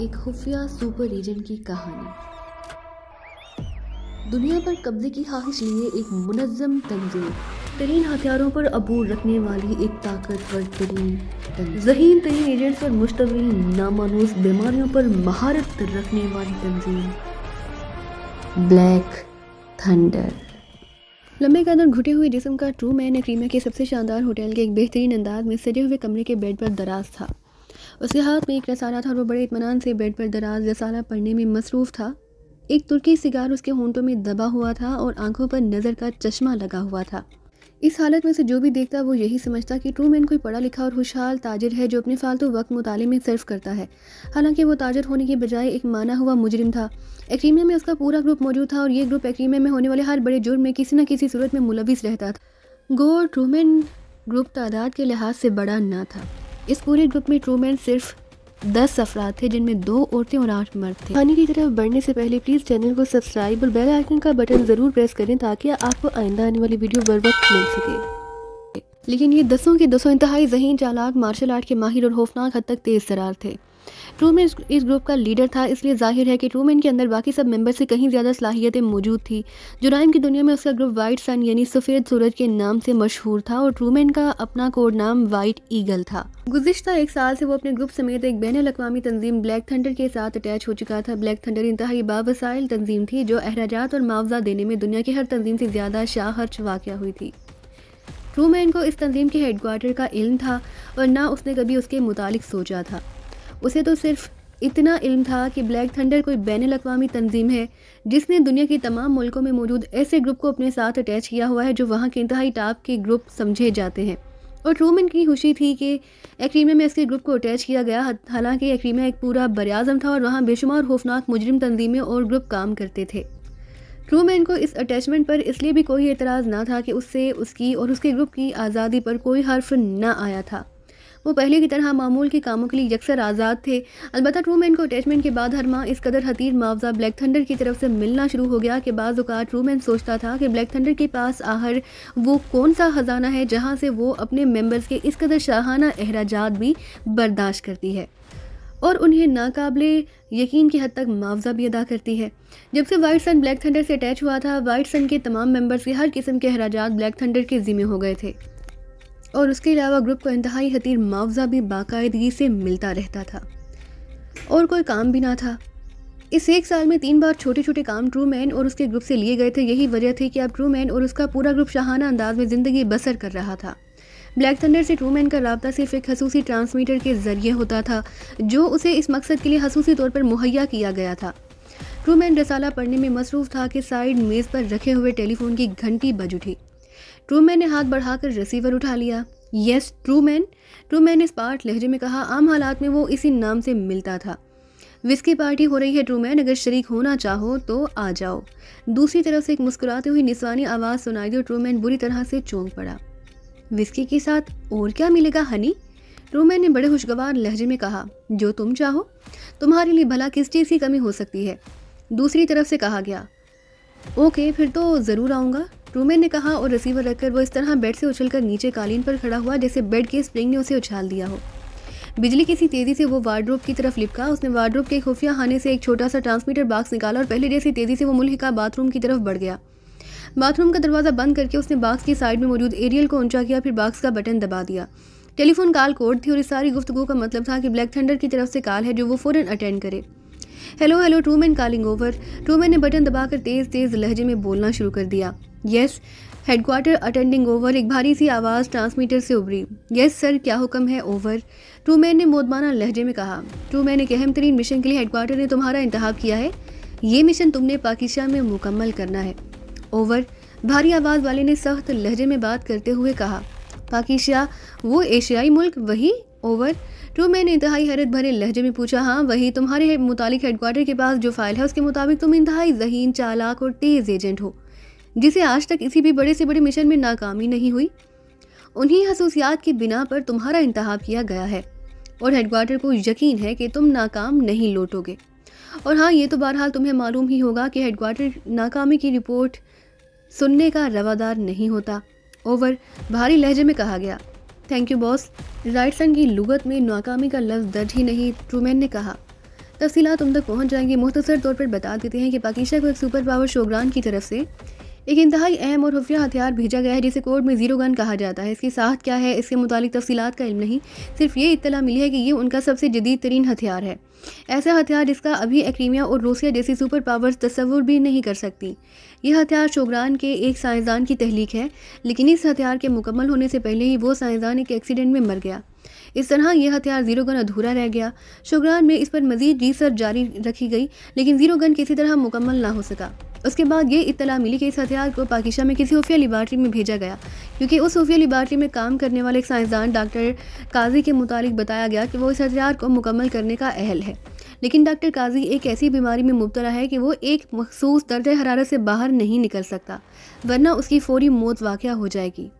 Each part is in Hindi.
एक खुफिया सुपर रीजन की कहानी दुनिया पर कब्जे की खाहिश लिए एक मुनजम तंजीम तरीन हथियारों पर अबूर रखने वाली एक ताकतवर तरीन जहीन तरीन एजेंट पर मुश्तमिल नामानूस बीमारियों पर महारत रखने वाली तंजीम ब्लैक थंडर लंबे कदम घुटे हुए जिसम का ट्रू मैन एक्रीमा के सबसे शानदार होटल के एक बेहतरीन अंदाज में सजे हुए कमरे के बेड पर दराज था उसके हाथ में एक रसाला था और वो बड़े इतमान से बेड पर दराज रसाला पढ़ने में मसरूफ़ था एक तुर्की सिगार उसके होंटों में दबा हुआ था और आंखों पर नज़र का चश्मा लगा हुआ था इस हालत में से जो भी देखता वो यही समझता कि मैन कोई पढ़ा लिखा और खुशहाल ताजिर है जो अपने फालतू वक्त मुताले में सर्व करता है हालांकि वो ताजर होने के बजाय एक माना हुआ मुजरिम था एक्रीमिया में उसका पूरा ग्रुप मौजूद था और ये ग्रुप एक्रीमिया में होने वाले हर बड़े जुर्म में किसी न किसी सूरत में मुलविस रहता था गो ट्रूमैन ग्रुप तादाद के लिहाज से बड़ा ना था इस पूरे ग्रुप में ट्रूमैन सिर्फ दस अफराद थे जिनमें दो औरतें और आठ मर्द थे खाने की तरफ बढ़ने से पहले प्लीज़ चैनल को सब्सक्राइब और बेल आइकन का बटन ज़रूर प्रेस करें ताकि आपको आइंदा आने वाली वीडियो बर वक्त मिल सके लेकिन ये दसों के दसों इंतहाई जहन चालाक मार्शल आर्ट के माहिर और खौफनाक हद तक तेज़ तरार थे ट्रूमैन इस, ग्रुप का लीडर था इसलिए जाहिर है कि ट्रूमैन के अंदर बाकी सब मेंबर से कहीं ज़्यादा सलाहियतें मौजूद थी जुराइम की दुनिया में उसका ग्रुप वाइट सन यानी सफ़ेद सूरज के नाम से मशहूर था और ट्रूमैन का अपना कोड नाम वाइट ईगल था गुजशत एक साल से वो अपने ग्रुप समेत एक बैन अवी तंजीम ब्लैक थंडर के साथ अटैच हो चुका था ब्लैक थंडर इंतहाई बावसाइल तंजीम थी जो अहराजात और मुआवजा देने में दुनिया की हर तंजीम से ज़्यादा शाहर्च वाक़ हुई थी ट्रूमैन को इस तंजीम के हेडकोार्टर का इल्म था और ना उसने कभी उसके मुतालिक सोचा था उसे तो सिर्फ इतना इल्म था कि ब्लैक थंडर कोई बैन अवी तंजीम है जिसने दुनिया के तमाम मुल्कों में मौजूद ऐसे ग्रुप को अपने साथ अटैच किया हुआ है जो वहाँ के इंतहाई टाप के ग्रुप समझे जाते हैं और ट्रूमन की खुशी थी कि एक्रीमा में इसके ग्रुप को अटैच किया गया हालांकि एक्रीमा एक पूरा बरआज़म था और वहाँ बेशुमार खौफनाक मुजरम तंजीमें और ग्रुप काम करते थे ट्रूमैन को इस अटैचमेंट पर इसलिए भी कोई एतराज़ ना था कि उससे उसकी और उसके ग्रुप की आज़ादी पर कोई हर्फ ना आया था वो पहले की तरह मामूल के कामों के लिए यकसर आज़ाद थे अलबत् ट्रूमैन को अटैचमेंट के बाद हर माह इस कदर हतीर मुआवजा ब्लैक थंडर की तरफ से मिलना शुरू हो गया कि बाज़ अवत ट्रूमैन सोचता था कि ब्लैक थंडर के पास आहर वो कौन सा ख़जाना है जहाँ से वो अपने मेम्बर्स के इस कदर शाहाना अहराज भी बर्दाश्त करती है और उन्हें नाकाबले यकीन की हद तक मुआवजा भी अदा करती है जब से वाइट सन ब्लैक थंडर से अटैच हुआ था वाइट सन के तमाम मेंबर्स के हर किस्म के अहराज ब्लैक थंडर के ज़िम्मे हो गए थे और उसके अलावा ग्रुप को इंतहाई हतीर मुआवजा भी बाकायदगी से मिलता रहता था और कोई काम भी ना था इस एक साल में तीन बार छोटे छोटे काम ट्रू मैन और उसके ग्रुप से लिए गए थे यही वजह थी कि अब ट्रू मैन और उसका पूरा ग्रुप शाहाना अंदाज में ज़िंदगी बसर कर रहा था ब्लैक थंडर से ट्रू मैन का रबता सिर्फ एक खसूसी ट्रांसमीटर के ज़रिए होता था जो उसे इस मकसद के लिए खसूसी तौर पर मुहैया किया गया था ट्रू मैन रसाला पढ़ने में मसरूफ़ था कि साइड मेज़ पर रखे हुए टेलीफोन की घंटी बज उठी मैन ने हाथ बढ़ाकर रिसीवर उठा लिया यस ट्रू मैन ने स्पार्ट लहजे में कहा आम हालात में वो इसी नाम से मिलता था विस्की पार्टी हो रही है ट्रू मैन अगर शरीक होना चाहो तो आ जाओ दूसरी तरफ से एक मुस्कुराती हुई निस्वानी आवाज़ सुनाई दी और मैन बुरी तरह से चौंक पड़ा विस्की के साथ और क्या मिलेगा हनी ट्रूमैन ने बड़े खुशगवार लहजे में कहा जो तुम चाहो तुम्हारे लिए भला किस चीज़ की कमी हो सकती है दूसरी तरफ से कहा गया ओके फिर तो ज़रूर आऊँगा ट्रूमैन ने कहा और रिसीवर रखकर वो इस तरह बेड से उछलकर नीचे कालीन पर खड़ा हुआ जैसे बेड के स्प्रिंग ने उसे उछाल दिया हो बिजली किसी तेज़ी से वो वार्ड्रोब की तरफ लिपका उसने वार्ड्रोब के खुफिया खाने से एक छोटा सा ट्रांसमीटर बाक्स निकाला और पहले जैसी तेज़ी से वो का बाथरूम की तरफ बढ़ गया बाथरूम का दरवाज़ा बंद करके उसने बाक्स की साइड में मौजूद एरियल को ऊंचा किया फिर बाक्स का बटन दबा दिया टेलीफोन कॉल कोड थी और इस सारी गुफ्तगु का मतलब था कि ब्लैक थंडर की तरफ से कॉल है जो वो फ़ौरन अटेंड करे hello hello Truman calling over Truman ने बटन दबाकर तेज़ तेज़ लहजे में बोलना शुरू कर दिया यस हेडक्वार्टर अटेंडिंग ओवर एक भारी सी आवाज़ ट्रांसमीटर से उभरी यस सर क्या हुक्म है ओवर टू मैन ने मोदमाना लहजे में कहा टू मैन एक अहम तरीन मिशन के लिए हेडक्वार्टर ने तुम्हारा इंतहा किया है ये मिशन तुमने पाकिस्तान में मुकम्मल करना है ओवर भारी आवाज़ वाले ने सख्त लहजे में बात करते हुए कहा पाकिस्तान वो एशियाई मुल्क वही ओवर टू मैन ने इंतहाई हैरत भरे लहजे में पूछा हाँ वही तुम्हारे मुतालिक हेडक्वार्टर के पास जो फाइल है उसके मुताबिक तुम इंतहाई जहीन चालाक और तेज़ एजेंट हो जिसे आज तक किसी भी बड़े से बड़े मिशन में नाकामी नहीं हुई उन्हीं खसूसियात की बिना पर तुम्हारा इंतहा किया गया है और हेडक्वार्टर को यकीन है कि तुम नाकाम नहीं लौटोगे और हाँ ये तो बहरहाल तुम्हें मालूम ही होगा कि हेडक्वार्टर नाकामी की रिपोर्ट सुनने का रवादार नहीं होता ओवर भारी लहजे में कहा गया थैंक यू बॉस राइटसन की लुगत में नाकामी का लफ्ज़ दर्ज ही नहीं ट्रूमैन ने कहा तफसीत तुम तक पहुँच जाएंगे मुख्तर तौर पर बता देते हैं कि पाकिस्तान को एक सुपर पावर शोगरान की तरफ से एक इंतहाई अहम और खुफिया हथियार भेजा गया है जिसे कोर्ट में जीरो गन कहा जाता है इसकी साहत क्या है इसके मुतालिक तफसीत का इल्म नहीं सिर्फ ये इतला मिली है कि ये उनका सबसे जदीद तरीन हथियार है ऐसा हथियार जिसका अभी एक्रीमिया और रूसिया जैसी सुपर पावर्स तस्वुर भी नहीं कर सकती यह हथियार शोगरान के एक साइंसदान की तहलीक है लेकिन इस हथियार के मुकम्मल होने से पहले ही वो साइंसदान एक एक्सीडेंट में मर गया इस तरह यह हथियार जीरो गन अधूरा रह गया शोगरान में इस पर मजीद रिसर्च जारी रखी गई लेकिन जीरो गन किसी तरह मुकम्मल ना हो सका उसके बाद ये इतला मिली कि इस हथियार को पाकिस्तान में किसी खुफिया लिबार्ट्री में भेजा गया क्योंकि उस खुफिया लिबार्टी में काम करने वाले एक साइंसदान डॉक्टर काजी के मुतालिक बताया गया कि वो इस हथियार को मुकम्मल करने का अहल है लेकिन डॉक्टर काजी एक ऐसी बीमारी में मुबतला है कि वो एक मखसूस दर्द हरारत से बाहर नहीं निकल सकता वरना उसकी फौरी मौत वाक़ हो जाएगी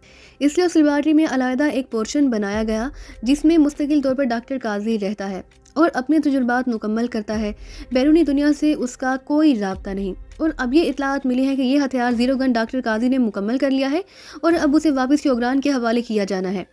इसलिए उस लेबार्ट्री में अलायदा एक पोर्शन बनाया गया जिसमें मुस्तकिल तौर पर डॉक्टर काजी रहता है और अपने तजुर्बात मुकम्मल करता है बैरूनी दुनिया से उसका कोई रबता नहीं और अब ये इतलात मिली है कि यह हथियार ज़ीरो गन डॉक्टर काजी ने मुकम्मल कर लिया है और अब उसे वापस शोगरान के हवाले किया जाना है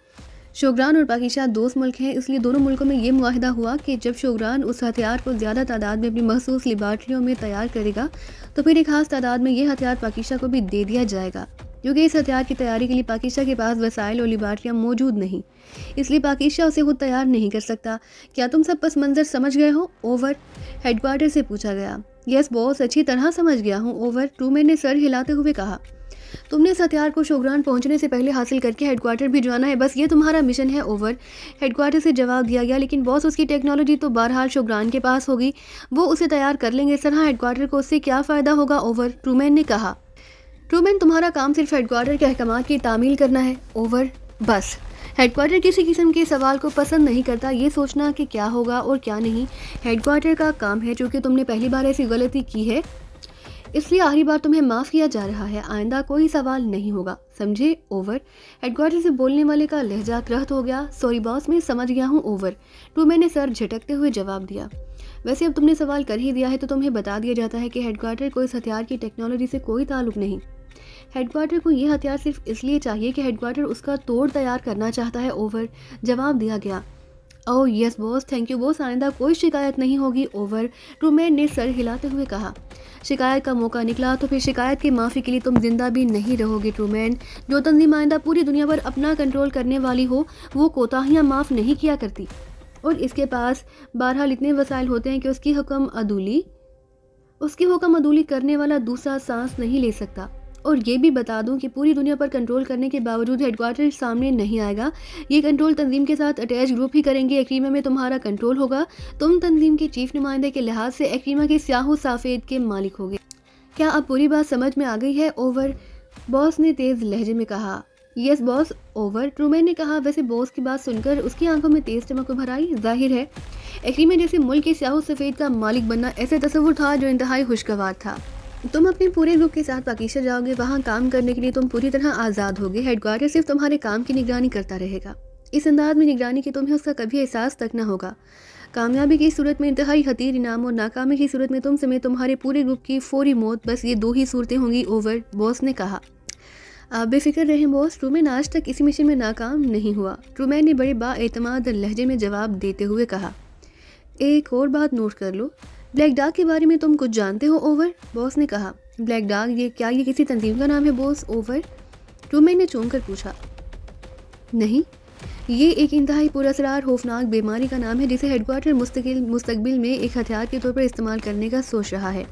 शोगरान और पाकिस्तान दोस्त मुल्क हैं इसलिए दोनों मुल्कों में ये माहदा हुआ कि जब शोगरान उस हथियार को ज़्यादा तादाद में अपनी मखसूस लिबार्टियों में तैयार करेगा तो फिर एक खास तादाद में ये हथियार पाकिस्तान को भी दे दिया जाएगा क्योंकि इस हथियार की तैयारी के लिए पाकिस्तान के पास वसाइल और लिबार्टियाँ मौजूद नहीं इसलिए पाकिस्तान उसे खुद तैयार नहीं कर सकता क्या तुम सब पस मंजर समझ गए हो ओवर हेडक्वार्टर से पूछा गया यस बॉस अच्छी तरह समझ गया हूँ ओवर ट्रूमैन ने सर हिलाते हुए कहा तुमने इस हथियार को शोग्रान पहुंचने से पहले हासिल करके हेडक्वार्टर जाना है बस ये तुम्हारा मिशन है ओवर हेडक्वार्टर से जवाब दिया गया लेकिन बॉस उसकी टेक्नोलॉजी तो बहरहाल शोग्रान के पास होगी वो उसे तैयार कर लेंगे सर हाँ हेडक्वार्टर को उससे क्या फ़ायदा होगा ओवर ट्रूमैन ने कहा ट्रूमैन तुम्हारा काम सिर्फ हेडक्वार्टर के अहकाम की तामील करना है ओवर बस हेडक्वार्टर किसी किस्म के सवाल को पसंद नहीं करता ये सोचना कि क्या होगा और क्या नहीं हेडक्वार्टर का काम है चूँकि तुमने पहली बार ऐसी गलती की है इसलिए आखिरी बार तुम्हें माफ़ किया जा रहा है आइंदा कोई सवाल नहीं होगा समझे ओवर हेडक्वार्टर से बोलने वाले का लहजा क्रहत हो गया सॉरी बॉस मैं समझ गया हूँ ओवर टू मैंने सर झटकते हुए जवाब दिया वैसे अब तुमने सवाल कर ही दिया है तो तुम्हें बता दिया जाता है कि हेडक्वार्टर को इस हथियार की टेक्नोलॉजी से कोई ताल्लुक नहीं हेडक्वार्टर को यह हथियार सिर्फ इसलिए चाहिए कि हेडक्वार्टर उसका तोड़ तैयार करना चाहता है ओवर जवाब दिया गया oh yes boss thank you boss आइंदा कोई शिकायत नहीं होगी ओवर ट्रूमैन ने सर हिलाते हुए कहा शिकायत का मौका निकला तो फिर शिकायत की माफ़ी के लिए तुम जिंदा भी नहीं रहोगे ट्रूमैन जो तंजीम आइंदा पूरी दुनिया पर अपना कंट्रोल करने वाली हो वो कोताहियाँ माफ़ नहीं किया करती और इसके पास बहरहाल इतने वसाइल होते हैं कि उसकी हुक्म अदूली उसकी हुक्म अदूली करने वाला दूसरा सांस नहीं ले सकता और ये भी बता दूं कि पूरी दुनिया पर कंट्रोल करने के बावजूद हेडकोार्टर सामने नहीं आएगा ये कंट्रोल तंजीम के साथ अटैच ग्रुप ही करेंगे एक्रीमा में तुम्हारा कंट्रोल होगा तुम तंजीम के चीफ नुमाइंदे के लिहाज से एक्रीमा के स्याहो साफेद के मालिक हो क्या अब पूरी बात समझ में आ गई है ओवर बॉस ने तेज़ लहजे में कहा यस बॉस ओवर ट्रूमैन ने कहा वैसे बॉस की बात सुनकर उसकी आंखों में तेज़ चमक उभर आई जाहिर है एक्रीमा जैसे मुल्क के स्याहो सफ़ेद का मालिक बनना ऐसे तस्वुर था जो इंतहाई खुशगवार था तुम अपने पूरे ग्रुप के साथ पाकिस्तान जाओगे वहाँ काम करने के लिए तुम पूरी तरह आज़ाद होगे हेडक्वार्टर सिर्फ तुम्हारे काम की निगरानी करता रहेगा इस अंदाज में निगरानी की तुम्हें उसका कभी एहसास तक ना होगा कामयाबी की सूरत में इंतहाई हतीर इनाम और नाकामी की सूरत में तुम समेत तुम्हारे पूरे ग्रुप की फौरी मौत बस ये दो ही सूरतें होंगी ओवर बॉस ने कहा आप बेफिक्र रहें बॉस ट्रूमैन आज तक इसी मिशन में नाकाम नहीं हुआ ट्रूमैन ने बड़े बातमाद लहजे में जवाब देते हुए कहा एक और बात नोट कर लो ब्लैक डार्क के बारे में तुम कुछ जानते हो ओवर बॉस ने कहा ब्लैक डार्क ये क्या ये किसी तंजीम का नाम है बॉस ओवर रूमेन ने चूम कर पूछा नहीं ये एक इंतहाई पुरसरार खौफनाक बीमारी का नाम है जिसे हेडक्वार्टर मुस्तकिल मुस्तबिल में एक हथियार के तौर पर इस्तेमाल करने का सोच रहा है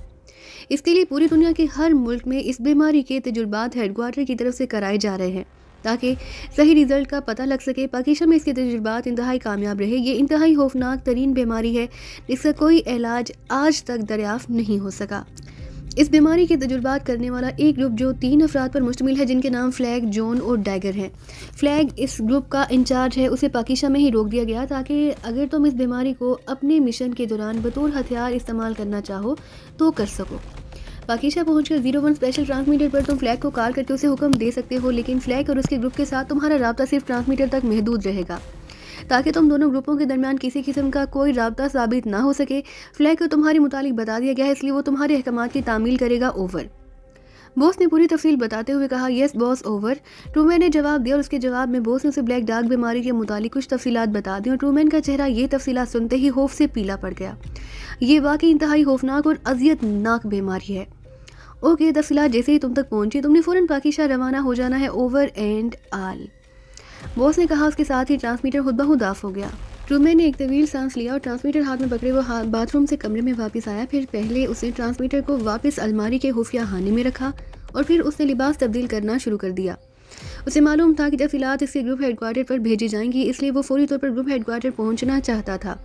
इसके लिए पूरी दुनिया के हर मुल्क में इस बीमारी के तजुर्बात हेडक्वार्टर की तरफ से कराए जा रहे हैं ताकि सही रिज़ल्ट का पता लग सके पाकिस्तान में इसके तजुर्बा इंतहाई कामयाब रहे ये इंतहाई खौफनाक तरीन बीमारी है जिसका कोई इलाज आज तक दरियाफ्त नहीं हो सका इस बीमारी के तजुर्बा करने वाला एक ग्रुप जो तीन अफराद पर मुश्तमिल है जिनके नाम फ्लैग जॉन और डैगर हैं फ्लैग इस ग्रुप का इंचार्ज है उसे पाकिस्तान में ही रोक दिया गया ताकि अगर तुम इस बीमारी को अपने मिशन के दौरान बतौर हथियार इस्तेमाल करना चाहो तो कर सको वाकीशा पहुंचकर जीरो वन स्पेशल ट्रांसमीटर पर तुम फ्लैग को कार करके उसे हुक्म दे सकते हो लेकिन फ्लैग और उसके ग्रुप के साथ तुम्हारा रबता सिर्फ ट्रांसमीटर तक महदूद रहेगा ताकि तुम दोनों ग्रुपों के दरमियान किसी किस्म का कोई रबता साबित ना हो सके फ्लैग को तुम्हारे मुतालिक बता दिया गया है इसलिए वो तुम्हारे अहकाम की तामील करेगा ओवर बोस ने पूरी तफसील बताते हुए कहा यस बॉस ओवर ट्रूमैन ने जवाब दिया और उसके जवाब में बोस ने उसे ब्लैक डार्क बीमारी के मुतालिक कुछ तफसीत बता दी और ट्रूमैन का चेहरा ये तफसीत सुनते ही होफ़ से पीला पड़ गया ये वाकई इंतहाई खौफनाक और अजियतनाक बीमारी है ओके द फिलहाल जैसे ही तुम तक पहुंची तुमने फ़ौरन पाकिशा रवाना हो जाना है ओवर एंड आल बॉस ने कहा उसके साथ ही ट्रांसमीटर खुद बहुत ऑफ हो गया ट्रूमैन ने एक तवील सांस लिया और ट्रांसमीटर हाथ में पकड़े वो हाथ बाथरूम से कमरे में वापस आया फिर पहले उसने ट्रांसमीटर को वापस अलमारी के खुफिया हानि में रखा और फिर उसने लिबास तब्दील करना शुरू कर दिया उसे मालूम था कि जब फिलहाल इसके ग्रुप हेडक्वार्टर पर भेजी जाएंगी इसलिए वो फौरी तौर पर ग्रुप हेडक्वार्टर पहुंचना चाहता था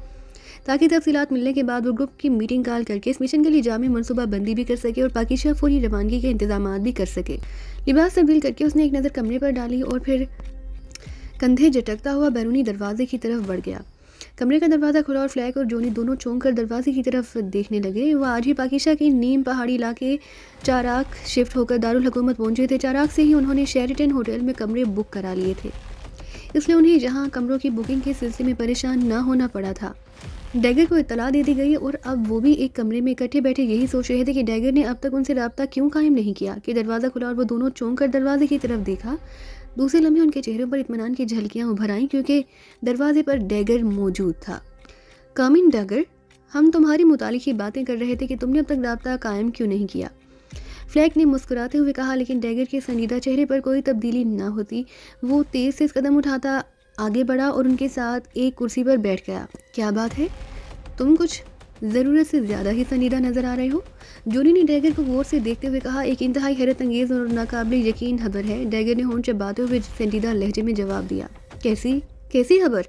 ताकि तफसीत मिलने के बाद वो ग्रुप की मीटिंग कॉल करके इस मिशन के लिए जाम मनसूबा बंदी भी कर सके और पाकिस्तान फौरी रवानगी के इंतजाम भी कर सके लिबास तब्दील करके उसने एक नज़र कमरे पर डाली और फिर कंधे झटकता हुआ बैरूनी दरवाजे की तरफ बढ़ गया कमरे का दरवाज़ा खुला और फ्लैग और जोनी दोनों चौंक कर दरवाजे की तरफ देखने लगे वह आज ही पाकिस्तान के नीम पहाड़ी इलाके चाराक शिफ्ट होकर दारुलकूमत पहुंचे थे चाराक से ही उन्होंने शेरिटन होटल में कमरे बुक करा लिए थे इसलिए उन्हें जहां कमरों की बुकिंग के सिलसिले में परेशान न होना पड़ा था डैगर को इतला दे दी गई और अब वो भी एक कमरे में इकट्ठे बैठे यही सोच रहे थे कि डैगर ने अब तक उनसे रबता क्यों कायम नहीं किया कि दरवाज़ा खुला और वो दोनों चौंक कर दरवाजे की तरफ देखा दूसरे लम्हे उनके चेहरे पर इतमान की झलकियाँ उभर आईं क्योंकि दरवाजे पर डैगर मौजूद था कामिन डैगर हम तुम्हारी मुतल ही बातें कर रहे थे कि तुमने अब तक रबता कायम क्यों नहीं किया फ्लैक ने मुस्कुराते हुए कहा लेकिन डैगर के संजीदा चेहरे पर कोई तब्दीली ना होती वो तेज़ से कदम उठाता आगे बढ़ा और उनके साथ एक कुर्सी पर बैठ गया क्या बात है तुम कुछ ज़रूरत से ज़्यादा ही संजीदा नज़र आ रहे हो जोनी ने डैगर को गौर से देखते हुए कहा एक इंतहाई हैरत अंगेज़ और नाकबिल यकीन खबर है डैगर ने होंठ चबाते हुए संजीदा लहजे में जवाब दिया कैसी कैसी खबर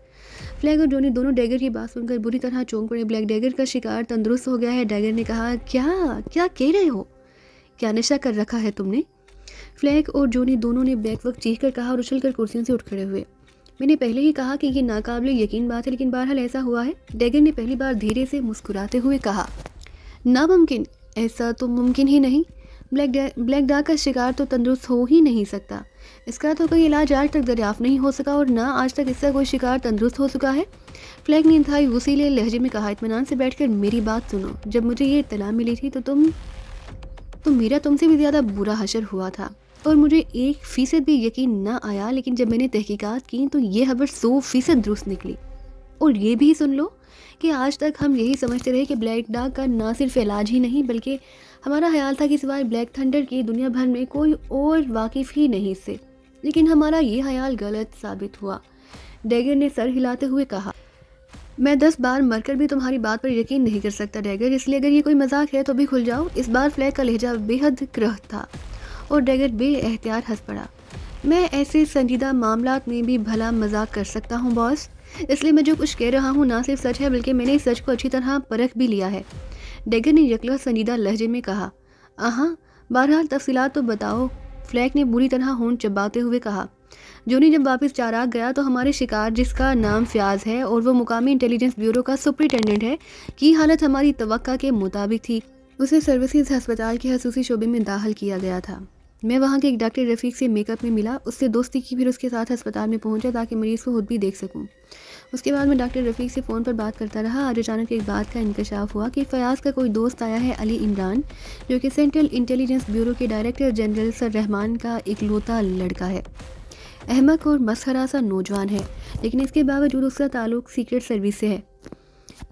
फ्लैग और जोनी दोनों डैगर की बात सुनकर बुरी तरह चौंक पड़े ब्लैक डैगर का शिकार तंदुरुस्त हो गया है डैगर ने कहा क्या क्या कह रहे हो क्या नशा कर रखा है तुमने फ्लैग और जोनी दोनों ने बैक वक्त चीख कर कहा और उछल कर कुर्सियों से उठ खड़े हुए मैंने पहले ही कहा कि ये नाकाबिल यकीन बात है लेकिन बहरहाल ऐसा हुआ है डेगर ने पहली बार धीरे से मुस्कुराते हुए कहा नामुमकिन ऐसा तो मुमकिन ही नहीं ब्लैक डा ब्लैक डाक का शिकार तो तंदुरुस्त हो ही नहीं सकता इसका तो कोई इलाज आज तक दरियाफ्त नहीं हो सका और ना आज तक इसका कोई शिकार तंदुरुस्त हो चुका है फ्लैग ने इंतहाई वसीले लहजे में कहा इतमान से बैठकर मेरी बात सुनो जब मुझे ये इतला मिली थी तो तुम तो मेरा तुमसे भी ज़्यादा बुरा हशर हुआ था और मुझे एक फ़ीसद भी यकीन ना आया लेकिन जब मैंने तहकीकात की तो ये खबर सौ फ़ीसद दुरुस्त निकली और ये भी सुन लो कि आज तक हम यही समझते रहे कि ब्लैक डार्क का ना सिर्फ इलाज ही नहीं बल्कि हमारा ख्याल था कि सिवाय ब्लैक थंडर की दुनिया भर में कोई और वाकिफ़ ही नहीं इससे लेकिन हमारा ये ख्याल गलत साबित हुआ डैगर ने सर हिलाते हुए कहा मैं दस बार मरकर भी तुम्हारी बात पर यकीन नहीं कर सकता डैगर इसलिए अगर ये कोई मजाक है तो भी खुल जाओ इस बार फ्लैग का लहजा बेहद क्रह था और डेगेट बेएहतियात हंस पड़ा मैं ऐसे संजीदा मामला में भी भला मजाक कर सकता हूँ बॉस इसलिए मैं जो कुछ कह रहा हूँ ना सिर्फ सच है बल्कि मैंने इस सच को अच्छी तरह परख भी लिया है डेगर ने यकल संजीदा लहजे में कहा आहाँ बहरहाल तफसीत तो बताओ फ्लैक ने बुरी तरह होन चबाते हुए कहा जोनी जब वापस चाराग गया तो हमारे शिकार जिसका नाम फ्याज है और वो मुकामी इंटेलिजेंस ब्यूरो का सुप्रिटेंडेंट है की हालत हमारी तो के मुताबिक थी उसे सर्विसेज अस्पताल के खसूसी शोबे में दाखिल किया गया था मैं वहाँ के एक डॉक्टर रफ़ीक से मेकअप में मिला उससे दोस्ती की फिर उसके साथ अस्पताल में पहुँचा ताकि मरीज़ को खुद भी देख सकूँ उसके बाद मैं डॉक्टर रफ़ीक से फ़ोन पर बात करता रहा और अचानक एक बात का इंकशाफ हुआ कि फयाज का कोई दोस्त आया है अली इमरान जो कि सेंट्रल इंटेलिजेंस ब्यूरो के डायरेक्टर जनरल सर रहमान का इकलौता लड़का है अहमक और मसहरा सा नौजवान है लेकिन इसके बावजूद उसका ताल्लुक सीक्रेट सर्विस से है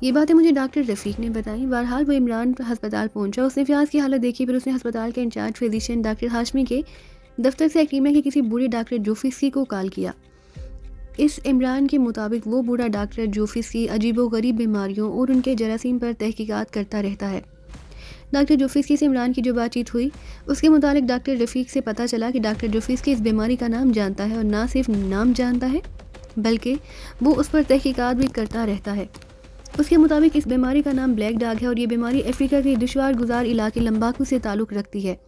ये बातें मुझे डॉक्टर रफीक ने बताई बहरहाल वो इमरान अस्पताल पहुंचा उसने फ्याज की हालत देखी फिर उसने अस्पताल के इंचार्ज फिजिशियन डॉक्टर हाशमी के दफ्तर से एक्रीमा के किसी बूढ़े डॉक्टर जोफिसी को कॉल किया इस इमरान के मुताबिक वो बूढ़ा डॉक्टर जोफिसी अजीब गरीब बीमारियों और उनके जरासीम पर तहकीकात करता रहता है डॉक्टर जोफिसकी से इमरान की जो बातचीत हुई उसके मुताबिक डॉक्टर रफ़ीक से पता चला कि डॉक्टर जोफिसकी इस बीमारी का नाम जानता है और ना सिर्फ नाम जानता है बल्कि वो उस पर तहकीकात भी करता रहता है उसके मुताबिक इस बीमारी का नाम ब्लैक डाग है और ये बीमारी अफ्रीका के दुशवार गुजार इलाके लम्बाकू से ताल्लुक़ रखती है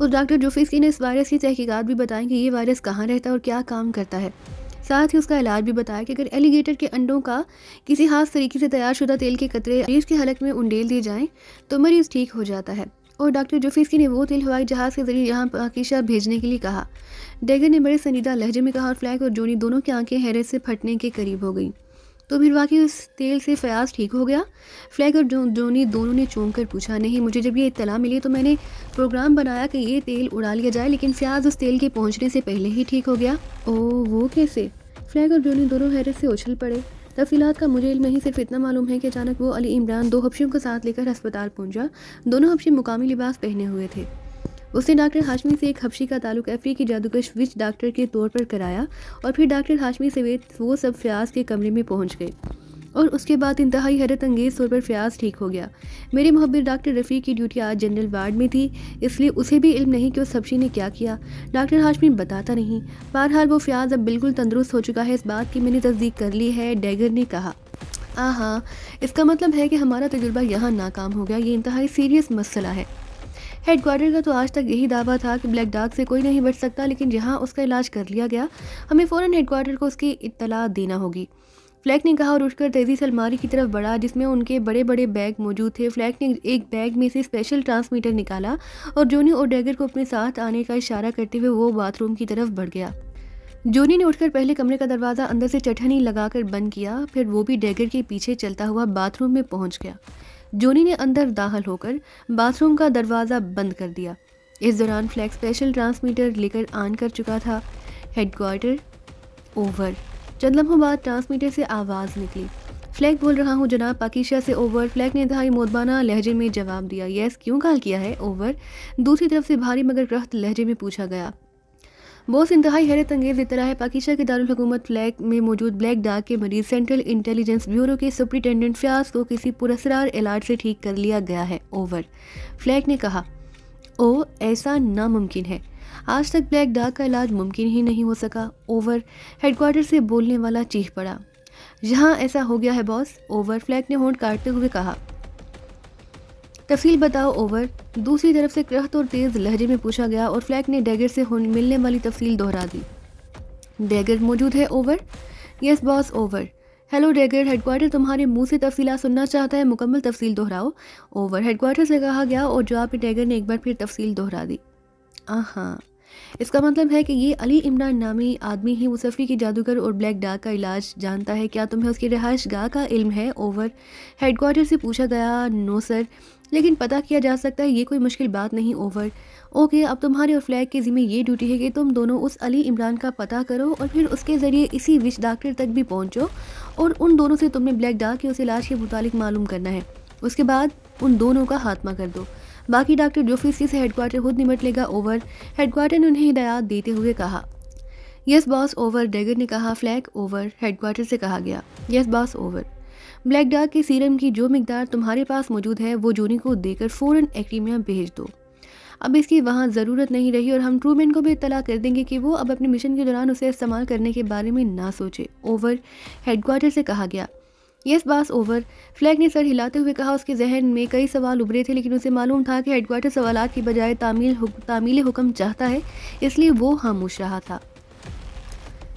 और डॉक्टर जोफिसकी ने इस वायरस की तहकीक़त भी बताई कि ये वायरस कहाँ रहता है और क्या काम करता है साथ ही उसका इलाज भी बताया कि अगर एलिगेटर के अंडों का किसी खास तरीके से तैयार शुदा तेल के कतरे मरीज़ की हालत में उंडेल दिए जाएँ तो मरीज़ ठीक हो जाता है और डॉक्टर जोफिसकी ने वो तेल हवाई जहाज़ के जरिए यहाँ पाकिशा भेजने के लिए कहा डेगर ने बड़े संजीदा लहजे में कहा और फ्लैग और जोनी दोनों की आंखें हैरत से फटने के करीब हो गईं तो फिर वाकई उस तेल से फयाज ठीक हो गया फ्लैग और जोनी दोनों ने चौंक कर पूछा नहीं मुझे जब ये इतला मिली तो मैंने प्रोग्राम बनाया कि ये तेल उड़ा लिया जाए लेकिन फयाज उस तेल के पहुंचने से पहले ही ठीक हो गया ओ वो कैसे फ्लैग और जोनी दोनों हैरत से उछल पड़े तफसीत का मुझे इल्म ही सिर्फ इतना मालूम है कि अचानक वो अली इमरान दो हफ्शियों को साथ लेकर अस्पताल पहुंचा दोनों हफ्शे मुकामी लिबास पहने हुए थे उसने डॉक्टर हाशमी से एक हबशी का ताल्लुक अफ्रीकी जादूकश विच डॉक्टर के तौर पर कराया और फिर डॉक्टर हाशमी समेत वो सब फ्याज के कमरे में पहुँच गए और उसके बाद इंतहाई हैरत अंगेज़ तौर पर फयाज ठीक हो गया मेरे मोहब्बत डॉक्टर रफ़ी की ड्यूटी आज जनरल वार्ड में थी इसलिए उसे भी इल्म नहीं कि उस सब्जी ने क्या किया डॉक्टर हाशमी बताता नहीं बहरहाल वो फयाज अब बिल्कुल तंदरुस्त हो चुका है इस बात की मैंने तस्दीक कर ली है डैगर ने कहा आ हाँ इसका मतलब है कि हमारा तजुर्बा यहाँ नाकाम हो गया ये इंतहाई सीरियस मसला है हेडक्वार्टर का तो आज तक यही दावा था कि ब्लैक डार्क से कोई नहीं बच सकता लेकिन जहाँ उसका इलाज कर लिया गया हमें फ़ौरन हेडक्वार्टर को उसकी इतला देना होगी फ्लैक ने कहा और उठकर तेज़ी से अलमारी की तरफ बढ़ा जिसमें उनके बड़े बड़े बैग मौजूद थे फ्लैक ने एक बैग में से स्पेशल ट्रांसमीटर निकाला और जोनी और डैगर को अपने साथ आने का इशारा करते हुए वो बाथरूम की तरफ बढ़ गया जोनी ने उठकर पहले कमरे का दरवाज़ा अंदर से चटनी लगाकर बंद किया फिर वो भी डैगर के पीछे चलता हुआ बाथरूम में पहुंच गया जोनी ने अंदर दाखिल होकर बाथरूम का दरवाज़ा बंद कर दिया इस दौरान फ्लैग स्पेशल ट्रांसमीटर लेकर ऑन कर चुका था हेडक्वार्टर ओवर चंद लम्हों बाद ट्रांसमीटर से आवाज़ निकली फ्लैग बोल रहा हूँ जनाब पाकिशा से ओवर फ्लैग ने इंतहाई मोदबाना लहजे में जवाब दिया यस क्यों कॉल किया है ओवर दूसरी तरफ से भारी मगर रख्त लहजे में पूछा गया बोस इंतहाई हैरत अंगेज इतना है पाकिस्तान के दारकूमत फ्लैग में मौजूद ब्लैक डाक के मरीज सेंट्रल इंटेलिजेंस ब्यूरो के सुप्रिटेंडेंट फ्याज को किसी पुरसरार इलाज से ठीक कर लिया गया है ओवर फ्लैग ने कहा ओ ऐसा नामुमकिन है आज तक ब्लैक डाक का इलाज मुमकिन ही नहीं हो सका ओवर हेडक्वार्टर से बोलने वाला चीख पड़ा यहाँ ऐसा हो गया है बॉस ओवर फ्लैग ने होंड काटते हुए कहा तफसील बताओ ओवर दूसरी तरफ से क्रहत और तेज़ लहजे में पूछा गया और फ्लैग ने डैगर से मिलने वाली तफसील दोहरा दी डैगर मौजूद है over yes boss over hello Dagger headquarter तुम्हारे मुंह से तफसीला सुनना चाहता है मुकम्मल तफसील दोहराओ ओवर हेडक्वार्टर से कहा गया और जवाब में डैगर ने एक बार फिर तफसील दोहरा दी हाँ इसका मतलब है कि ये अली इमरान नामी आदमी ही मुसफ़ी की जादूगर और ब्लैक डाक का इलाज जानता है क्या तुम्हें उसकी रिहाइश गाह का इल्म है ओवर हेडक्वार्टर से पूछा गया नो सर लेकिन पता किया जा सकता है ये कोई मुश्किल बात नहीं ओवर ओके अब तुम्हारे और फ्लैग के ज़िम्मे ये ड्यूटी है कि तुम दोनों उस अली इमरान का पता करो और फिर उसके ज़रिए इसी विच डॉक्टर तक भी पहुँचो और उन दोनों से तुमने ब्लैक डार्क के उस इलाज के मुतालिक मालूम करना है उसके बाद उन दोनों का हाथमा कर दो बाकी डॉक्टर जोफिसी से हेडक्वार्टर खुद निमट लेगा ओवर हेडक्वार्टर ने उन्हें हिदायत देते हुए कहा यस बॉस ओवर डेगर ने कहा फ्लैग ओवर हेडक्वार्टर से कहा गया yes boss over black dark के सीरम की जो मकदार तुम्हारे पास मौजूद है वो जोनी को देकर फ़ौरन एक्टीमिया भेज दो अब इसकी वहाँ ज़रूरत नहीं रही और हम ट्रूमैन को भी इतला कर देंगे कि वो अब अपने मिशन के दौरान उसे इस्तेमाल करने के बारे में ना सोचे ओवर हेडक्वार्टर से कहा गया यस बास ओवर फ्लैग ने सर हिलाते हुए कहा उसके जहन में कई सवाल उभरे थे लेकिन उसे मालूम था कि हेडक्वार्टर सवाल की बजाय तामील हुक, तामील हुक्म चाहता है इसलिए वो खामोश रहा था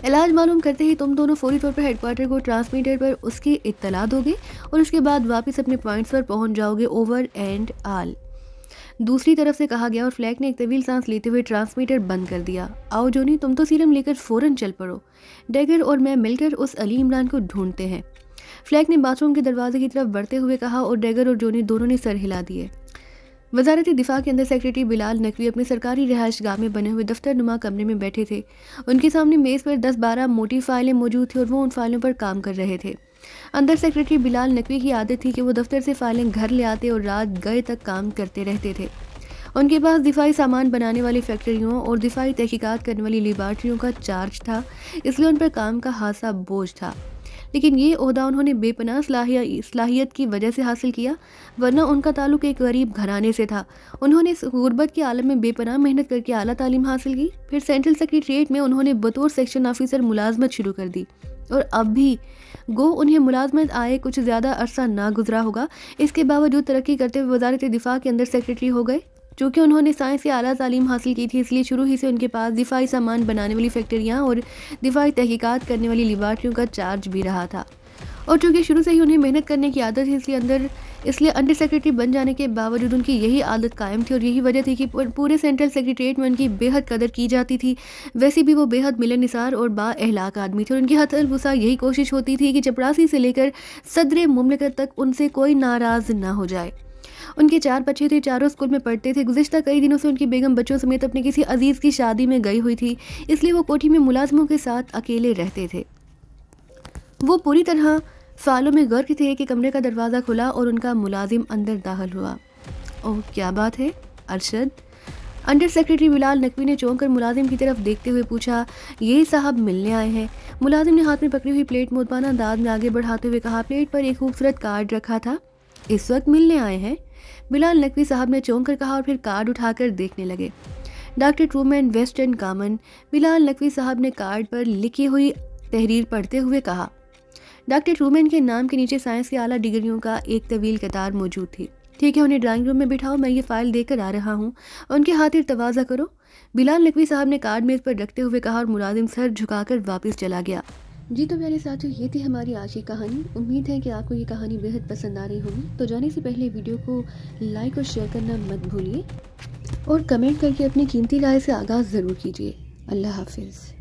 इलाज मालूम करते ही तुम दोनों फौरी तौर पर हेडक्वार्टर को ट्रांसमीटर पर उसकी इतला दोगे और उसके बाद वापस अपने पॉइंट्स पर पहुंच जाओगे ओवर एंड आल दूसरी तरफ से कहा गया और फ्लैग ने एक तवील सांस लेते हुए ट्रांसमीटर बंद कर दिया आओ जोनी तुम तो सीरम लेकर फ़ौरन चल पड़ो डेगर और मैं मिलकर उस अली इमरान को ढूंढते हैं फ्लैग ने बाथरूम के दरवाजे की तरफ बढ़ते हुए कहा और डेगर और जोनी दोनों ने सर हिला दिए वजारती दिफा के अंदर सेक्रेटरी बिलाल नकवी अपने सरकारी रिहायश गाह में बने हुए दफ्तर नुमा कमरे में बैठे थे उनके सामने मेज़ पर दस बारह मोटी फाइलें मौजूद थी और वो उन फाइलों पर काम कर रहे थे अंदर सेक्रेटरी बिलाल नकवी की आदत थी कि वो दफ्तर से फाइलें घर ले आते और रात गए तक काम करते रहते थे उनके पास दिफाही सामान बनाने वाली फैक्ट्रियों और दिफाही तहकीकत करने वाली लेबार्ट्रियों का चार्ज था इसलिए उन पर काम का खासा बोझ था लेकिन ये अहदा उन्होंने बेपनाह सलाहियत की वजह से हासिल किया वरना उनका ताल्लुक एक गरीब घराने से था उन्होंने इस गुरबत के आलम में बेपनाह मेहनत करके अली तालीम हासिल की फिर सेंट्रल सेक्रेटरीट में उन्होंने बतौर सेक्शन ऑफिसर मुलाजमत शुरू कर दी और अब भी गो उन्हें मुलाजमत आए कुछ ज़्यादा अरसा ना गुजरा होगा इसके बावजूद तरक्की करते हुए वजारत दिफा के अंदर सेक्रेटरी हो गए चूँकि उन्होंने साइंस की अली तालीम हासिल की थी इसलिए शुरू ही से उनके पास दिफाई सामान बनाने वाली फैक्ट्रियाँ और दिफाई तहकीक़ात करने वाली लेबार्ट्रियों का चार्ज भी रहा था और चूँकि शुरू से ही उन्हें मेहनत करने की आदत थी इसलिए अंदर इसलिए अंडर सेक्रेटरी बन जाने के बावजूद उनकी यही आदत कायम थी और यही वजह थी कि पूरे सेंट्रल सेक्रेटरीट में उनकी बेहद कदर की जाती थी वैसे भी वो बेहद मिलनसार और बाहलाक आदमी थे और उनकी हथ अलगुसा यही कोशिश होती थी कि चपरासी से लेकर सदर ममलकत तक उनसे कोई नाराज़ ना हो जाए उनके चार बच्चे थे चारों स्कूल में पढ़ते थे गुजशत कई दिनों से उनकी बेगम बच्चों समेत अपने किसी अजीज़ की शादी में गई हुई थी इसलिए वो कोठी में मुलाजमों के साथ अकेले रहते थे वो पूरी तरह सालों में गर्क थे कि कमरे का दरवाज़ा खुला और उनका मुलाजिम अंदर दाखिल हुआ ओह क्या बात है अरशद अंडर सेक्रेटरी बिलाल नकवी ने चौंक कर मुलाजिम की तरफ देखते हुए पूछा ये साहब मिलने आए हैं मुलाजिम ने हाथ में पकड़ी हुई प्लेट मोतबाना दाद में आगे बढ़ाते हुए कहा प्लेट पर एक खूबसूरत कार्ड रखा था इस वक्त मिलने आए हैं बिलाल नकवी साहब ने चौंक कहा और फिर कार्ड उठाकर देखने लगे डॉक्टर ट्रूमैन वेस्ट एंड कामन बिलाल नकवी साहब ने कार्ड पर लिखी हुई तहरीर पढ़ते हुए कहा डॉक्टर ट्रूमैन के नाम के नीचे साइंस की आला डिग्रियों का एक तवील कतार मौजूद थी ठीक है उन्हें ड्राइंग रूम में बिठाओ मैं ये फ़ाइल देकर आ रहा हूँ उनके हाथिर तवाज़ा करो बिलाल नकवी साहब ने कार्ड मेज़ पर रखते हुए कहा और मुलाजिम सर झुकाकर वापस चला गया जी तो मेरे साथियों ये थी हमारी आज की कहानी उम्मीद है कि आपको ये कहानी बेहद पसंद आ रही होगी तो जाने से पहले वीडियो को लाइक और शेयर करना मत भूलिए और कमेंट करके अपनी कीमती राय से आगाज़ ज़रूर कीजिए अल्लाह हाफिज़